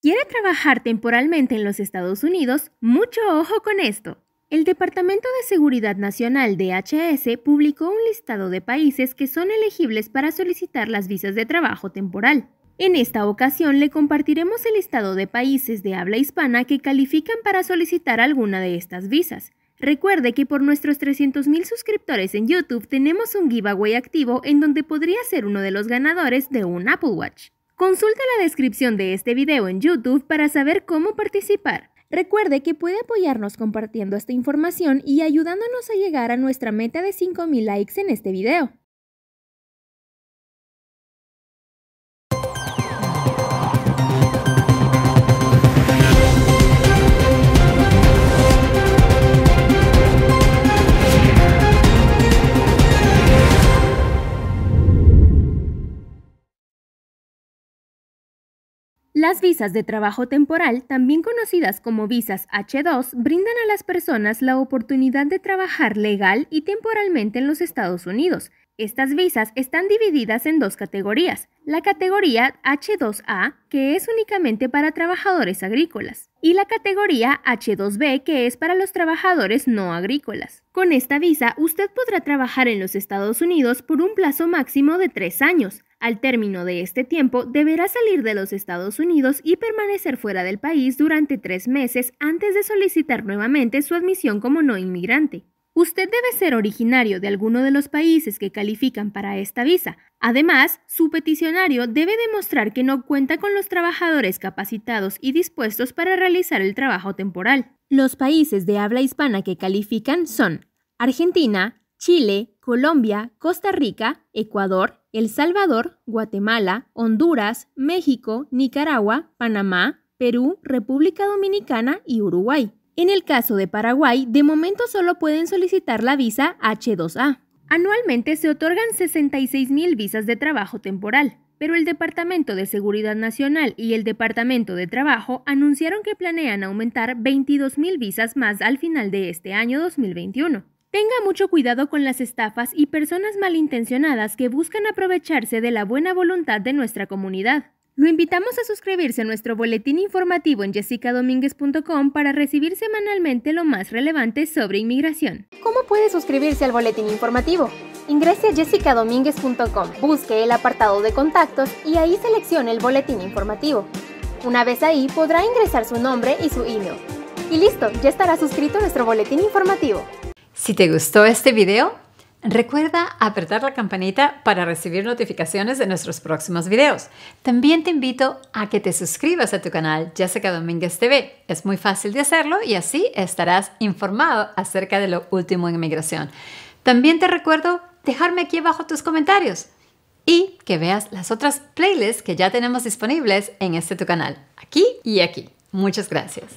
quiere trabajar temporalmente en los Estados Unidos, mucho ojo con esto. El Departamento de Seguridad Nacional DHS publicó un listado de países que son elegibles para solicitar las visas de trabajo temporal. En esta ocasión le compartiremos el listado de países de habla hispana que califican para solicitar alguna de estas visas. Recuerde que por nuestros 300.000 suscriptores en YouTube tenemos un giveaway activo en donde podría ser uno de los ganadores de un Apple Watch. Consulta la descripción de este video en YouTube para saber cómo participar. Recuerde que puede apoyarnos compartiendo esta información y ayudándonos a llegar a nuestra meta de 5.000 likes en este video. Las visas de trabajo temporal, también conocidas como visas H2, brindan a las personas la oportunidad de trabajar legal y temporalmente en los Estados Unidos. Estas visas están divididas en dos categorías. La categoría H2A, que es únicamente para trabajadores agrícolas, y la categoría H2B, que es para los trabajadores no agrícolas. Con esta visa, usted podrá trabajar en los Estados Unidos por un plazo máximo de tres años al término de este tiempo, deberá salir de los Estados Unidos y permanecer fuera del país durante tres meses antes de solicitar nuevamente su admisión como no inmigrante. Usted debe ser originario de alguno de los países que califican para esta visa. Además, su peticionario debe demostrar que no cuenta con los trabajadores capacitados y dispuestos para realizar el trabajo temporal. Los países de habla hispana que califican son Argentina, Chile, Colombia, Costa Rica, Ecuador, el Salvador, Guatemala, Honduras, México, Nicaragua, Panamá, Perú, República Dominicana y Uruguay. En el caso de Paraguay, de momento solo pueden solicitar la visa H2A. Anualmente se otorgan 66.000 visas de trabajo temporal, pero el Departamento de Seguridad Nacional y el Departamento de Trabajo anunciaron que planean aumentar 22.000 visas más al final de este año 2021. Tenga mucho cuidado con las estafas y personas malintencionadas que buscan aprovecharse de la buena voluntad de nuestra comunidad. Lo invitamos a suscribirse a nuestro boletín informativo en jessicadominguez.com para recibir semanalmente lo más relevante sobre inmigración. ¿Cómo puede suscribirse al boletín informativo? Ingrese a jessicadominguez.com, busque el apartado de contactos y ahí seleccione el boletín informativo. Una vez ahí podrá ingresar su nombre y su email. Y listo, ya estará suscrito a nuestro boletín informativo. Si te gustó este video, recuerda apretar la campanita para recibir notificaciones de nuestros próximos videos. También te invito a que te suscribas a tu canal Jessica Domínguez TV. Es muy fácil de hacerlo y así estarás informado acerca de lo último en inmigración. También te recuerdo dejarme aquí abajo tus comentarios y que veas las otras playlists que ya tenemos disponibles en este tu canal, aquí y aquí. Muchas gracias.